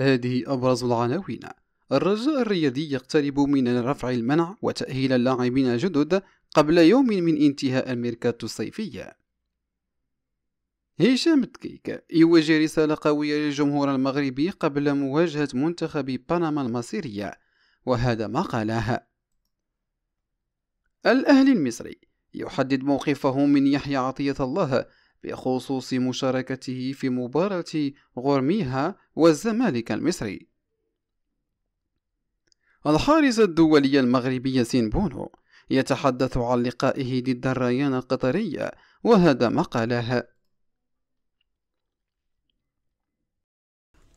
هذه أبرز العناوين الرجاء الرياضي يقترب من رفع المنع وتأهيل اللاعبين جدد قبل يوم من انتهاء الميركاتو الصيفي هشام تكيك يوجه رسالة قوية للجمهور المغربي قبل مواجهة منتخب بنما المصيرية وهذا ما قالها الأهلي المصري يحدد موقفه من يحيى عطية الله بخصوص مشاركته في مباراة غورميها والزمالك المصري الحارس الدولي المغربي ياسين بونو يتحدث عن لقائه ضد الريان القطرية وهذا ما قاله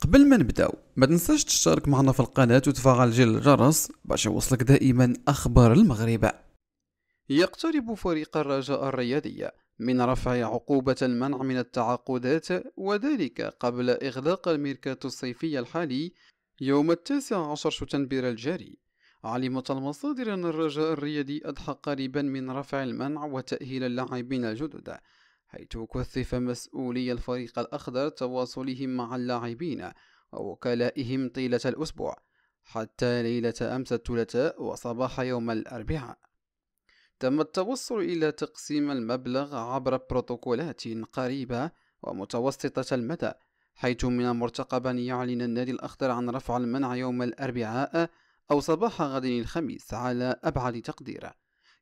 قبل ما نبداو ما تنساش تشترك معنا في القناة وتفعل جل الجرس باش يوصلك دائما أخبار المغرب يقترب فريق الرجاء الرياضية من رفع عقوبة المنع من التعاقدات وذلك قبل إغلاق الميركاتو الصيفي الحالي يوم التاسع عشر شتنبر الجاري علمت المصادر أن الرجاء الرياضي أضحى قريبا من رفع المنع وتأهيل اللاعبين الجدد حيث كثف مسؤولي الفريق الأخضر تواصلهم مع اللاعبين ووكلائهم طيلة الأسبوع حتى ليلة أمس الثلاثاء وصباح يوم الأربعاء تم التوصل إلى تقسيم المبلغ عبر بروتوكولات قريبة ومتوسطة المدى حيث من المرتقب أن يعلن النادي الأخضر عن رفع المنع يوم الأربعاء أو صباح غد الخميس على أبعد تقدير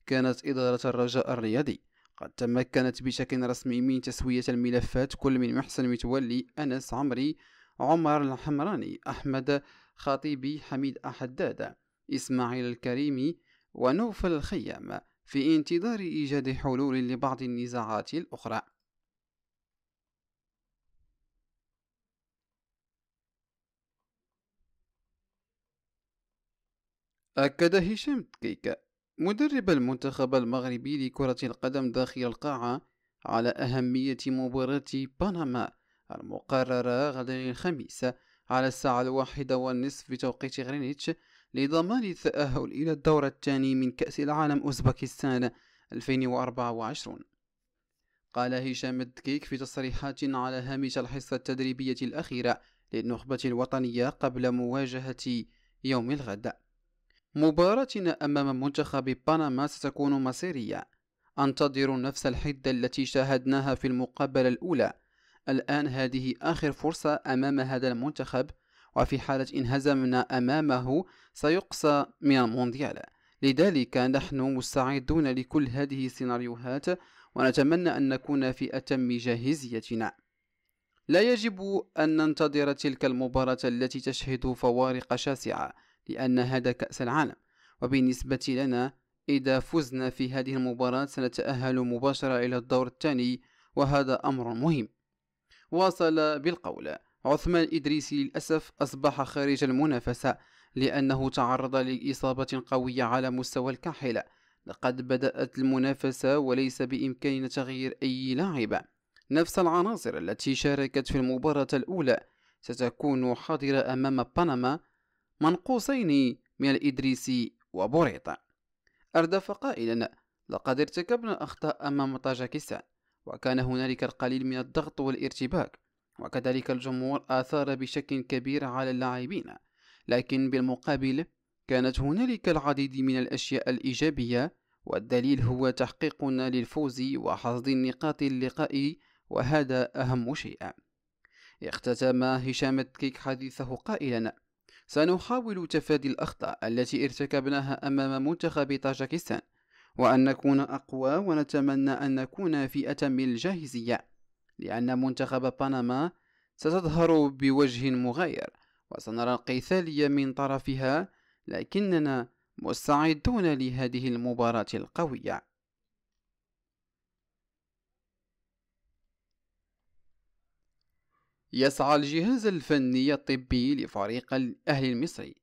كانت إدارة الرجاء الرياضي قد تمكنت بشكل رسمي من تسوية الملفات كل من محسن متولي أنس عمري عمر الحمراني أحمد خطيبي حميد أحداد إسماعيل الكريمي ونوفل الخيام في انتظار إيجاد حلول لبعض النزاعات الأخرى أكد هشام تكيكا مدرب المنتخب المغربي لكرة القدم داخل القاعة على أهمية مباراة بنما المقررة غدا الخميس على الساعة الواحدة والنصف بتوقيت غرينتش لضمان التأهل إلى الدور الثاني من كأس العالم أوزبكستان 2024 قال هشام الدكيك في تصريحات على هامش الحصة التدريبية الأخيرة للنخبة الوطنية قبل مواجهة يوم الغد مباراتنا أمام منتخب بنما ستكون مصيرية أنتظر نفس الحدة التي شاهدناها في المقابلة الأولى الآن هذه آخر فرصة أمام هذا المنتخب وفي حالة انهزمنا أمامه سيقصى من المونديال لذلك نحن مستعدون لكل هذه السيناريوهات ونتمنى أن نكون في أتم جاهزيتنا لا يجب أن ننتظر تلك المباراة التي تشهد فوارق شاسعة لأن هذا كأس العالم وبالنسبة لنا إذا فزنا في هذه المباراة سنتأهل مباشرة إلى الدور الثاني وهذا أمر مهم واصل بالقول عثمان إدريسي للأسف أصبح خارج المنافسة لأنه تعرض لإصابة قوية على مستوى الكاحلة لقد بدأت المنافسة وليس بإمكاننا تغيير أي لاعب نفس العناصر التي شاركت في المباراة الأولى ستكون حاضرة أمام بنما منقوصين من الإدريسي وبوريطا أردف قائلا لقد ارتكبنا أخطاء أمام طاجكستان وكان هنالك القليل من الضغط والارتباك وكذلك الجمهور آثار بشكل كبير على اللاعبين لكن بالمقابل كانت هنالك العديد من الأشياء الإيجابية والدليل هو تحقيقنا للفوز وحصد النقاط اللقائي وهذا أهم شيء اختتم هشام التكيك حديثه قائلا سنحاول تفادي الأخطاء التي ارتكبناها أمام منتخب طاجكستان وأن نكون أقوى ونتمنى أن نكون في أتم الجاهزية لأن منتخب بنما ستظهر بوجه مغاير وسنرى القيثالية من طرفها لكننا مستعدون لهذه المباراة القوية يسعى الجهاز الفني الطبي لفريق الأهلي المصري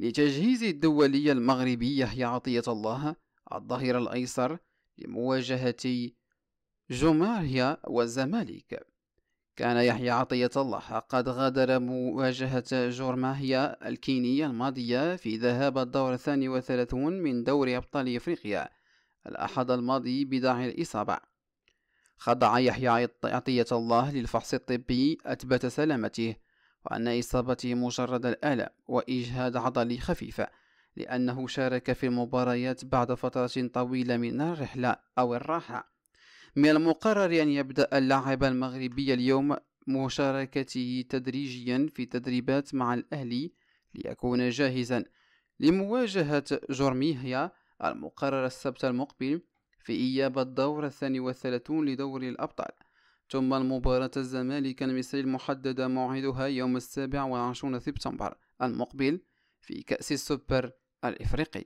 لتجهيز الدولي المغربي يحيى عطية الله الظهير الأيسر لمواجهة جماريا والزمالك كان يحيى عطية الله قد غادر مواجهة جورماهيا الكينية الماضية في ذهاب الدور الثاني والثلاثون من دور أبطال إفريقيا الأحد الماضي بداعي الإصابة خضع يحيى عطية الله للفحص الطبي أثبت سلامته وأن إصابته مجرد الألم وإجهاد عضلي خفيف لأنه شارك في المباريات بعد فترة طويلة من الرحلة أو الراحة من المقرر أن يبدأ اللاعب المغربي اليوم مشاركته تدريجيا في تدريبات مع الأهلي ليكون جاهزا لمواجهة جورميهيا المقرر السبت المقبل في إياب الدور الثاني والثلاثون لدوري الأبطال ثم المباراة الزمالك المصري المحددة موعدها يوم السابع وعشرون سبتمبر المقبل في كأس السوبر الإفريقي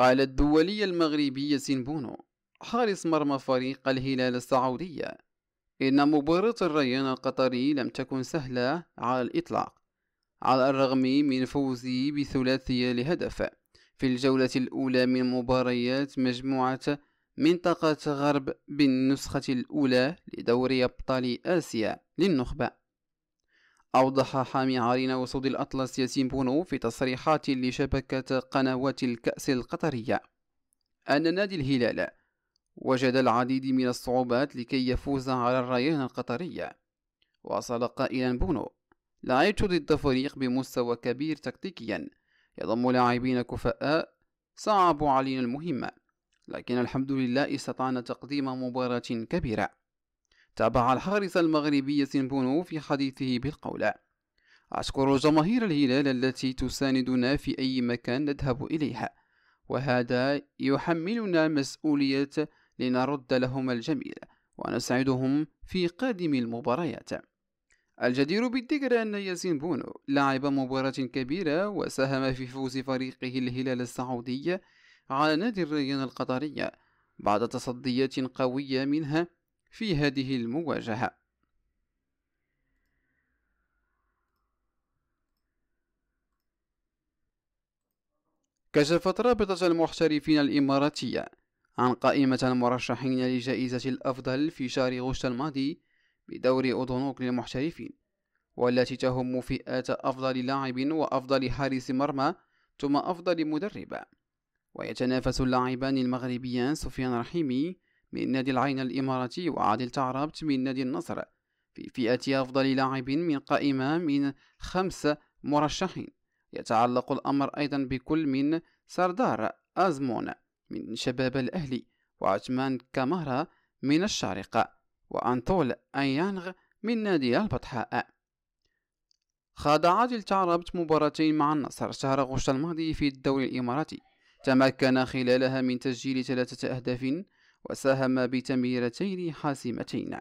قال الدولي المغربي سينبونو حارس مرمى فريق الهلال السعودية إن مباراة الريان القطري لم تكن سهلة على الإطلاق على الرغم من فوزه بثلاثية لهدف في الجولة الأولى من مباريات مجموعة منطقة غرب بالنسخة الأولى لدوري أبطال آسيا للنخبة أوضح حامي عارين وسود الأطلس ياسين بونو في تصريحات لشبكة قنوات الكأس القطرية أن نادي الهلال وجد العديد من الصعوبات لكي يفوز على الريان القطرية وصل قائلا بونو لعبت ضد فريق بمستوى كبير تكتيكيا يضم لاعبين كفاء صعبوا علينا المهمة لكن الحمد لله استطعنا تقديم مباراة كبيرة تابع الحارس المغربي بونو في حديثه بالقول أشكر جماهير الهلال التي تساندنا في أي مكان نذهب إليها وهذا يحملنا مسؤولية لنرد لهم الجميل ونسعدهم في قادم المباريات الجدير بالذكر أن ياسين بونو لعب مباراة كبيرة وساهم في فوز فريقه الهلال السعودي على نادي الريان القطرية بعد تصديات قوية منها في هذه المواجهة كشفت رابطة المحترفين الإماراتية عن قائمة المرشحين لجائزة الأفضل في شهر غشت الماضي بدور أدونوك للمحترفين والتي تهم فئات أفضل لاعب وأفضل حارس مرمى ثم أفضل مدرب ويتنافس اللاعبان المغربيان سفيان رحيمي من نادي العين الإماراتي وعادل تعربت من نادي النصر في فئة أفضل لاعب من قائمة من خمس مرشحين يتعلق الأمر أيضا بكل من سردار أزمون من شباب الأهلي وعثمان كامارا من الشارقة وأنطول أيانغ من نادي البطحاء خاض عادل تعربت مباراتين مع النصر شهر غشت الماضي في الدوري الإماراتي تمكن خلالها من تسجيل ثلاثة أهداف وساهم بتمريرتين حاسمتين